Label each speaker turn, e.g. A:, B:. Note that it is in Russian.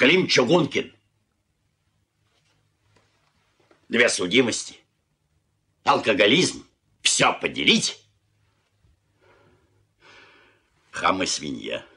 A: Клим Чугункин. Две судимости. Алкоголизм. Все поделить.
B: Хам и свинья.